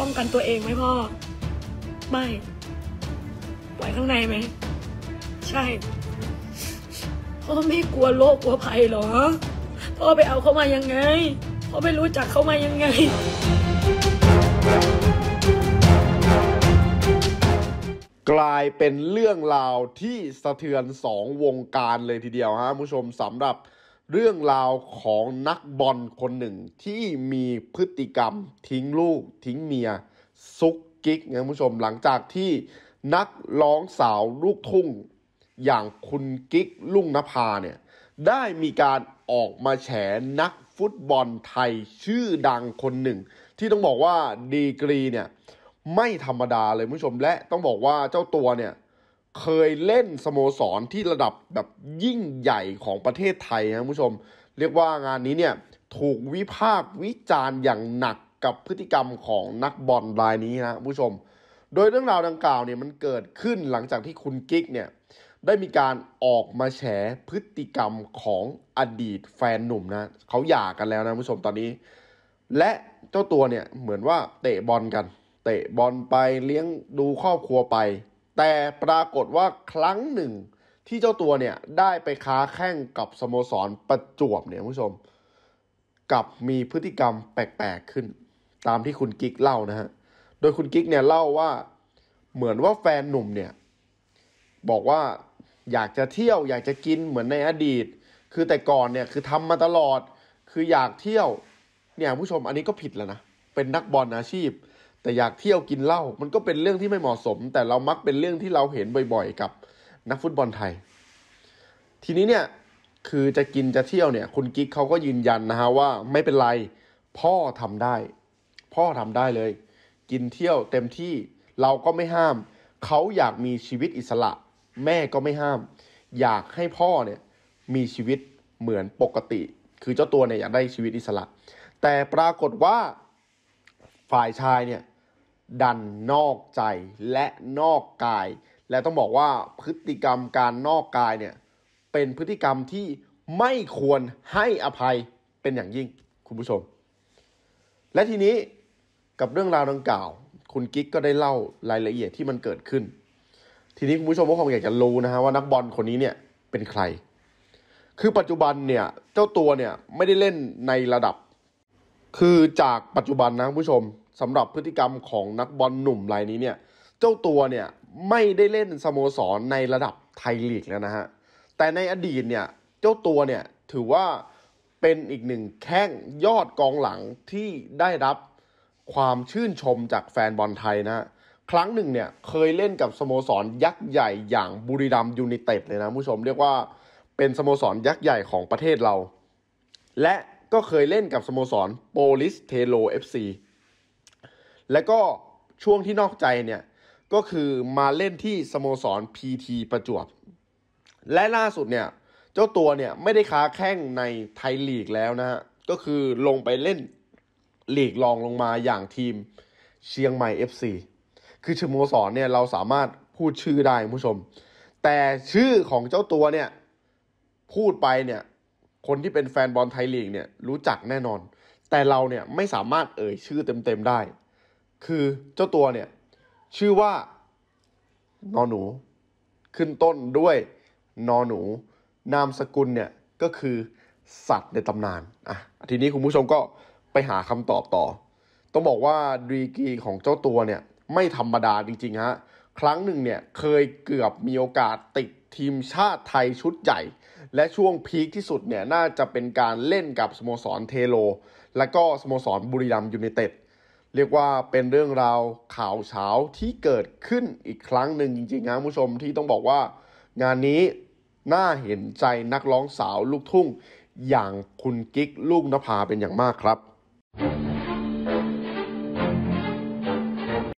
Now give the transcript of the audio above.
ป้องกันตัวเองไหมพ่อ ไม่ปล่อยข้างในไหม ใช่พ่อไม่กลัวโรคกลัวภัยหรอพ่อไปเอาเขามายังไงพ่อไม่รู้จักเขามายังไง กลายเป็นเรื่องราวที่สะเทือนสองวงการเลยทีเดียวฮะ ผู้ชมสำหรับเรื่องราวของนักบอลคนหนึ่งที่มีพฤติกรรมทิ้งลูกทิ้งเมียซุกกิ๊กนะผู้ชมหลังจากที่นักร้องสาวลูกทุ่งอย่างคุณกิ๊กลุ่งนภาเนี่ยได้มีการออกมาแฉนักฟุตบอลไทยชื่อดังคนหนึ่ง ที่ต้องบอกว่าดีกรีเนี่ยไม่ธรรมดาเลยผู้ชมและต้องบอกว่าเจ้าตัวเนี่ยเคยเล่นสโมสรที่ระดับแบบยิ่งใหญ่ของประเทศไทยนะผู้ชม เรียกว่างานนี้เนี่ยถูกวิพากวิจารณ์อย่างหนักกับพฤติกรรมของนักบอลรายนี้นะผู้ชม โดยเรื่องราวดังกล่าวเนี่ยมันเกิดขึ้นหลังจากที่คุณกิ๊กเนี่ยได้มีการออกมาแฉพฤติกรรมของอดีตแฟนหนุ่มนะเขาหย่ากันแล้วนะผู้ชมตอนนี้ และเจ้าตัวเนี่ยเหมือนว่าเตะบอลกัน เตะบอลไปเลี้ยงดูครอบครัวไปแต่ปรากฏว่าครั้งหนึ่งที่เจ้าตัวเนี่ย ได้ไปค้าแข่งกับสโมสรประจวบเนี่ยผู้ชมกับมีพฤติกรรมแปลกๆ ขึ้น ตามที่คุณกิ๊กเล่านะฮะโดยคุณกิ๊กเนี่ยเล่าว่าเหมือนว่าแฟนหนุ่มเนี่ย บอกว่าอยากจะเที่ยวอยากจะกินเหมือนในอดีต คือแต่ก่อนเนี่ย คือทำมาตลอดคืออยากเที่ยว เนี่ยผู้ชมอันนี้ก็ผิดแล้วนะเป็นนักบอลอาชีพแต่อยากเที่ยวกินเหล้ามันก็เป็นเรื่องที่ไม่เหมาะสม แต่เรามักเป็นเรื่องที่เราเห็นบ่อยๆกับนักฟุตบอลไทย ทีนี้เนี่ยคือจะกินจะเที่ยวเนี่ย คุณกิ๊กเขาก็ยืนยันนะฮะว่าไม่เป็นไรพ่อทำได้ พ่อทำได้เลย กินเที่ยวเต็มที่เราก็ไม่ห้าม เขาอยากมีชีวิตอิสระ แม่ก็ไม่ห้าม อยากให้พ่อเนี่ยมีชีวิตเหมือนปกติ คือเจ้าตัวเนี่ยอยากได้ชีวิตอิสระ แต่ปรากฏว่าฝ่ายชายเนี่ยดันนอกใจและนอกกาย และต้องบอกว่าพฤติกรรมการนอกกายเนี่ยเป็นพฤติกรรมที่ไม่ควรให้อภัยเป็นอย่างยิ่งคุณผู้ชม และทีนี้กับเรื่องราวดังกล่าว คุณกิ๊กก็ได้เล่ารายละเอียดที่มันเกิดขึ้น ทีนี้คุณผู้ชม ก็คงอยากจะรู้นะฮะว่านักบอลคนนี้เนี่ยเป็นใคร คือปัจจุบันเนี่ยเจ้าตัวเนี่ยไม่ได้เล่นในระดับ คือจากปัจจุบันนะคุณผู้ชมสำหรับพฤติกรรมของนักบอลหนุ่มรายนี้เนี่ย เจ้าตัวเนี่ยไม่ได้เล่นสโมสรในระดับไทยลีกแล้วนะฮะ แต่ในอดีตเนี่ย เจ้าตัวเนี่ยถือว่าเป็นอีกหนึ่งแข้งยอดกองหลังที่ได้รับความชื่นชมจากแฟนบอลไทยนะครั้งหนึ่งเนี่ยเคยเล่นกับสโมสรยักษ์ใหญ่อย่างบุรีรัมยูไนเต็ดเลยนะ ผู้ชมเรียกว่าเป็นสโมสรยักษ์ใหญ่ของประเทศเรา และก็เคยเล่นกับสโมสรโปลิสเทโลเอฟซีแล้วก็ช่วงที่นอกใจเนี่ยก็คือมาเล่นที่สโมสรพีทีประจวบ และล่าสุดเนี่ย เจ้าตัวเนี่ยไม่ได้ค้าแข้งในไทยลีกแล้วนะฮะก็คือลงไปเล่นลีกรองลงมาอย่างทีมเชียงใหม่ FC คือสโมสรเนี่ยเราสามารถพูดชื่อได้ผู้ชม แต่ชื่อของเจ้าตัวเนี่ยพูดไปเนี่ยคนที่เป็นแฟนบอลไทยลีกเนี่ยรู้จักแน่นอน แต่เราเนี่ยไม่สามารถเอ่ยชื่อเต็มๆได้คือเจ้าตัวเนี่ย ชื่อว่านอหนู ขึ้นต้นด้วยนอหนู นามสกุลเนี่ย ก็คือสัตว์ในตำนานอ่ะทีนี้คุณผู้ชมก็ไปหาคำตอบต่อ ต้องบอกว่าดีกีของเจ้าตัวเนี่ย ไม่ธรรมดาจริงๆฮะ ครั้งหนึ่งเนี่ย เคยเกือบมีโอกาสติดทีมชาติไทยชุดใหญ่และช่วงพีคที่สุดเนี่ย น่าจะเป็นการเล่นกับสโมสรเทโลและก็สโมสรบุรีรัมยูไนเต็ดเรียกว่าเป็นเรื่องราวข่าวเช้าที่เกิดขึ้นอีกครั้งหนึ่งจริงๆนะผู้ชมที่ต้องบอกว่า งานนี้น่าเห็นใจนักร้องสาวลูกทุ่งอย่างคุณกิ๊กลูกนภาเป็นอย่างมากครับ